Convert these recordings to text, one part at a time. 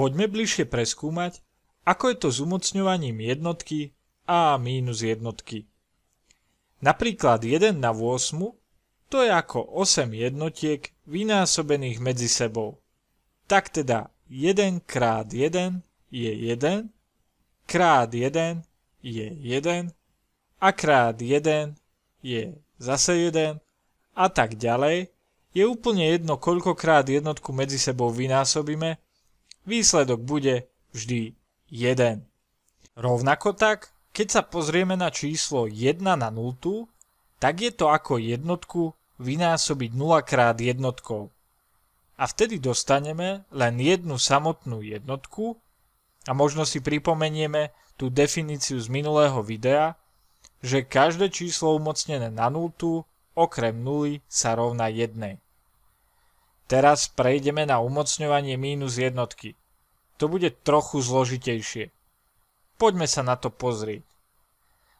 Poďme bližšie preskúmať, ako je to s umocňovaním jednotky a mínus jednotky. Napríklad 1 na 8 to je ako 8 jednotiek vynásobených medzi sebou. Tak teda 1 krát 1 je 1, krát 1 je 1 a krát 1 je zase 1 a tak ďalej. Je úplne jedno, koľkokrát jednotku medzi sebou vynásobíme, výsledok bude vždy 1. Rovnako tak, keď sa pozrieme na číslo 1 na 0, tak je to ako jednotku vynásobiť 0 krát jednotkou. A vtedy dostaneme len jednu samotnú jednotku a možno si pripomenieme tú definíciu z minulého videa, že každé číslo umocnené na 0 okrem 0 sa rovná 1. Teraz prejdeme na umocňovanie mínus jednotky to bude trochu zložitejšie. Poďme sa na to pozrieť.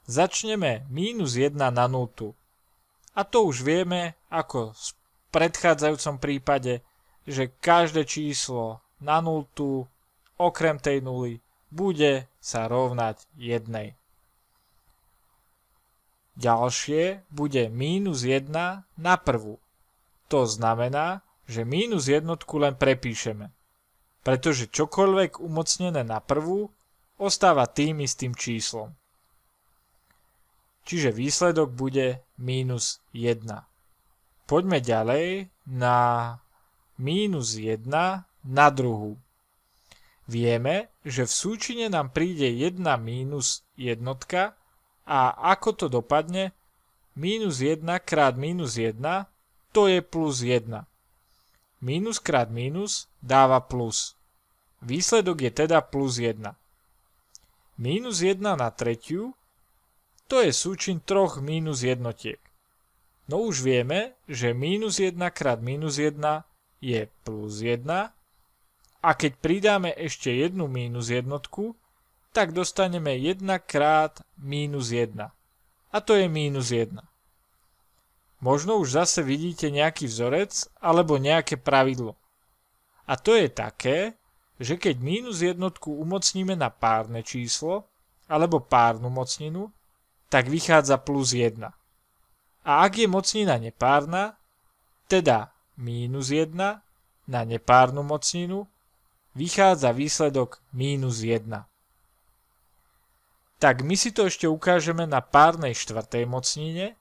Začneme minus 1 na 0, A to už vieme, ako v predchádzajúcom prípade, že každé číslo na nultu okrem tej nuly bude sa rovnať jednej. Ďalšie bude mínus 1 na prvú. To znamená, že mínus jednotku len prepíšeme pretože čokoľvek umocnené na prvú ostáva tým istým číslom. Čiže výsledok bude minus 1. Poďme ďalej na minus 1 na druhú. Vieme, že v súčine nám príde 1 minus jednotka a ako to dopadne, minus 1 krát minus 1 to je plus 1. Minus krát minus dáva plus. Výsledok je teda plus 1. Minus 1 na tretiu, to je súčin troch minus jednotiek. No už vieme, že minus 1 krát minus 1 je plus 1 a keď pridáme ešte jednu minus jednotku, tak dostaneme 1 krát minus 1. A to je minus 1. Možno už zase vidíte nejaký vzorec alebo nejaké pravidlo. A to je také, že keď mínus jednotku umocníme na párne číslo alebo párnu mocninu, tak vychádza plus 1. A ak je mocnina nepárna, teda mínus 1 na nepárnu mocninu, vychádza výsledok mínus 1. Tak my si to ešte ukážeme na párnej štvrtej mocnine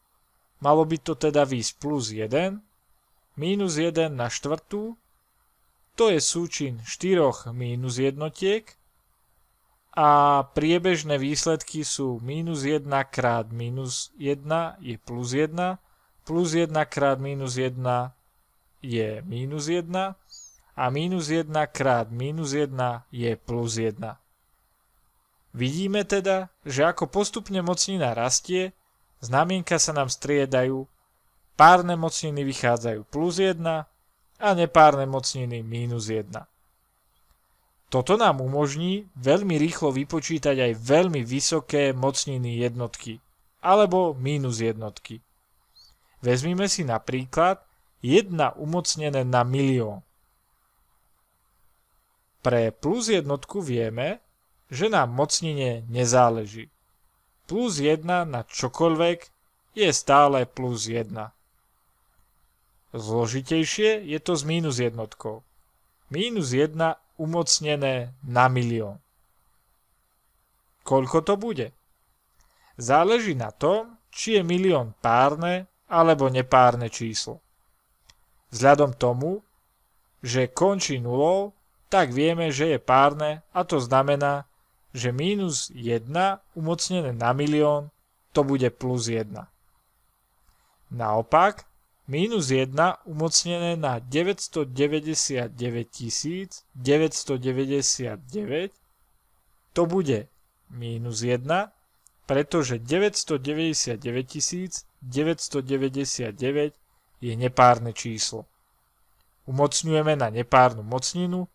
Malo by to teda výsť plus 1, minus 1 na štvrtú, to je súčin 4 minus jednotiek a priebežné výsledky sú minus 1 krát minus 1 je plus 1, plus 1 krát minus 1 je minus 1 a minus 1 krát minus 1 je plus 1. Vidíme teda, že ako postupne mocnina rastie, Znamienka sa nám striedajú, párne mocniny vychádzajú plus 1 a nepárne mocniny minus 1. Toto nám umožní veľmi rýchlo vypočítať aj veľmi vysoké mocniny jednotky alebo minus jednotky. Vezmime si napríklad 1 umocnené na milión. Pre plus jednotku vieme, že nám mocnine nezáleží plus 1 na čokoľvek je stále plus 1. Zložitejšie je to s mínus jednotkou. Mínus 1 umocnené na milión. Koľko to bude? Záleží na tom, či je milión párne alebo nepárne číslo. Vzhľadom tomu, že končí nulou, tak vieme, že je párne a to znamená, že mínus 1 umocnené na milión to bude plus 1. Naopak, mínus 1 umocnené na 999 999 to bude mínus 1, pretože 999 999 je nepárne číslo. Umocňujeme na nepárnu mocninu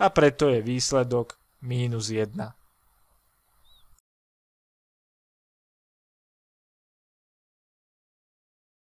a preto je výsledok mínus 1.